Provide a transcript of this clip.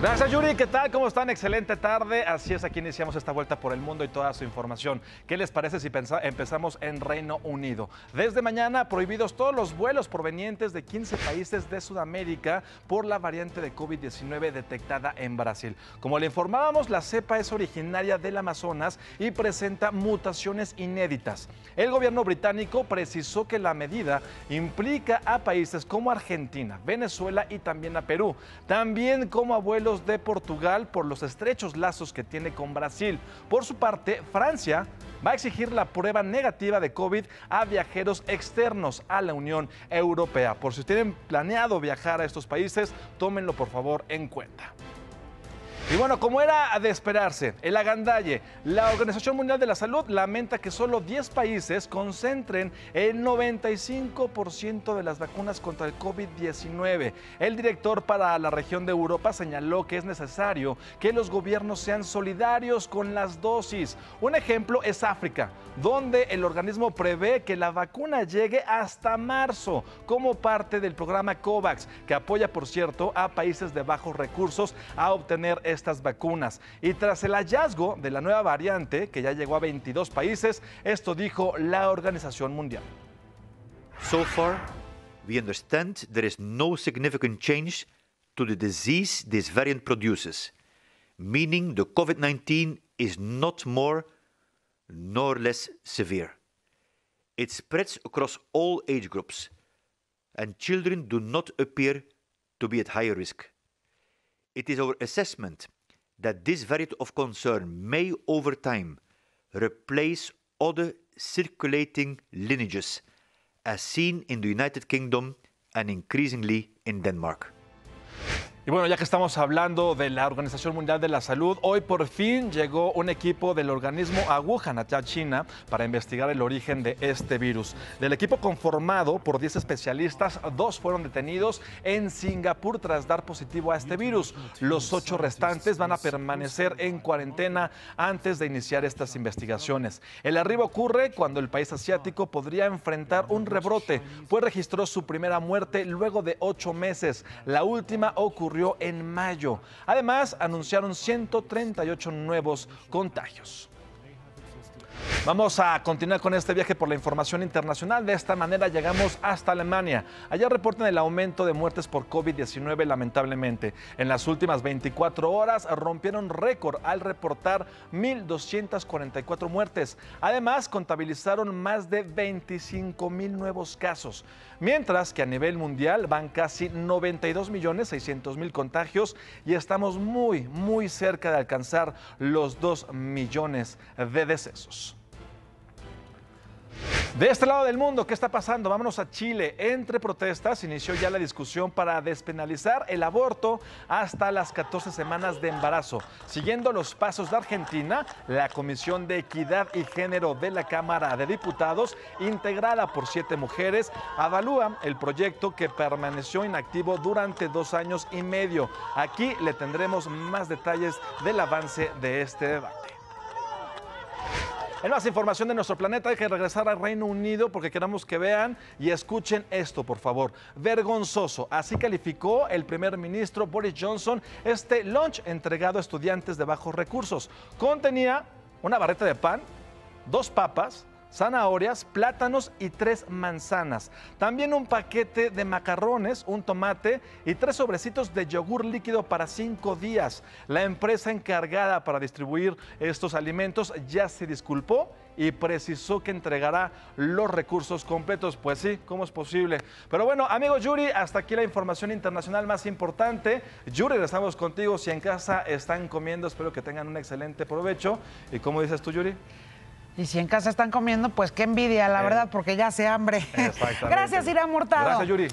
Gracias Yuri, ¿qué tal? ¿Cómo están? Excelente tarde. Así es, aquí iniciamos esta vuelta por el mundo y toda su información. ¿Qué les parece si empezamos en Reino Unido? Desde mañana prohibidos todos los vuelos provenientes de 15 países de Sudamérica por la variante de COVID-19 detectada en Brasil. Como le informábamos, la cepa es originaria del Amazonas y presenta mutaciones inéditas. El gobierno británico precisó que la medida implica a países como Argentina, Venezuela y también a Perú, también como a de Portugal por los estrechos lazos que tiene con Brasil. Por su parte, Francia va a exigir la prueba negativa de COVID a viajeros externos a la Unión Europea. Por si tienen planeado viajar a estos países, tómenlo por favor en cuenta. Y bueno, como era de esperarse, el agandalle, la Organización Mundial de la Salud lamenta que solo 10 países concentren el 95% de las vacunas contra el COVID-19. El director para la región de Europa señaló que es necesario que los gobiernos sean solidarios con las dosis. Un ejemplo es África, donde el organismo prevé que la vacuna llegue hasta marzo como parte del programa COVAX, que apoya, por cierto, a países de bajos recursos a obtener este estas vacunas. Y tras el hallazgo de la nueva variante, que ya llegó a 22 países, esto dijo la Organización Mundial. So far, we understand there is no significant change to the disease this variant produces, meaning the COVID-19 is not more nor less severe. It spreads across all age groups, and children do not appear to be at higher risk. It is our assessment that this variant of concern may, over time, replace other circulating lineages, as seen in the United Kingdom and increasingly in Denmark. Y bueno, ya que estamos hablando de la Organización Mundial de la Salud, hoy por fin llegó un equipo del organismo a Wuhan, China, para investigar el origen de este virus. Del equipo conformado por 10 especialistas, dos fueron detenidos en Singapur tras dar positivo a este virus. Los ocho restantes van a permanecer en cuarentena antes de iniciar estas investigaciones. El arribo ocurre cuando el país asiático podría enfrentar un rebrote, pues registró su primera muerte luego de ocho meses. La última ocurrió en mayo. Además, anunciaron 138 nuevos contagios. Vamos a continuar con este viaje por la información internacional. De esta manera llegamos hasta Alemania. Allá reportan el aumento de muertes por COVID-19 lamentablemente. En las últimas 24 horas rompieron récord al reportar 1.244 muertes. Además, contabilizaron más de 25.000 nuevos casos. Mientras que a nivel mundial van casi 92.600.000 contagios y estamos muy, muy cerca de alcanzar los 2 millones de decesos. De este lado del mundo, ¿qué está pasando? Vámonos a Chile. Entre protestas inició ya la discusión para despenalizar el aborto hasta las 14 semanas de embarazo. Siguiendo los pasos de Argentina, la Comisión de Equidad y Género de la Cámara de Diputados, integrada por siete mujeres, avalúa el proyecto que permaneció inactivo durante dos años y medio. Aquí le tendremos más detalles del avance de este debate. En más información de nuestro planeta, hay que regresar al Reino Unido porque queremos que vean y escuchen esto, por favor. Vergonzoso. Así calificó el primer ministro Boris Johnson este lunch entregado a estudiantes de bajos recursos. Contenía una barreta de pan, dos papas, zanahorias, plátanos y tres manzanas. También un paquete de macarrones, un tomate y tres sobrecitos de yogur líquido para cinco días. La empresa encargada para distribuir estos alimentos ya se disculpó y precisó que entregará los recursos completos. Pues sí, ¿cómo es posible? Pero bueno, amigo Yuri, hasta aquí la información internacional más importante. Yuri, estamos contigo. Si en casa están comiendo, espero que tengan un excelente provecho. ¿Y cómo dices tú, Yuri? Y si en casa están comiendo, pues qué envidia, la eh, verdad, porque ya se hambre. Gracias, Irán Murtado. Gracias, Yuri.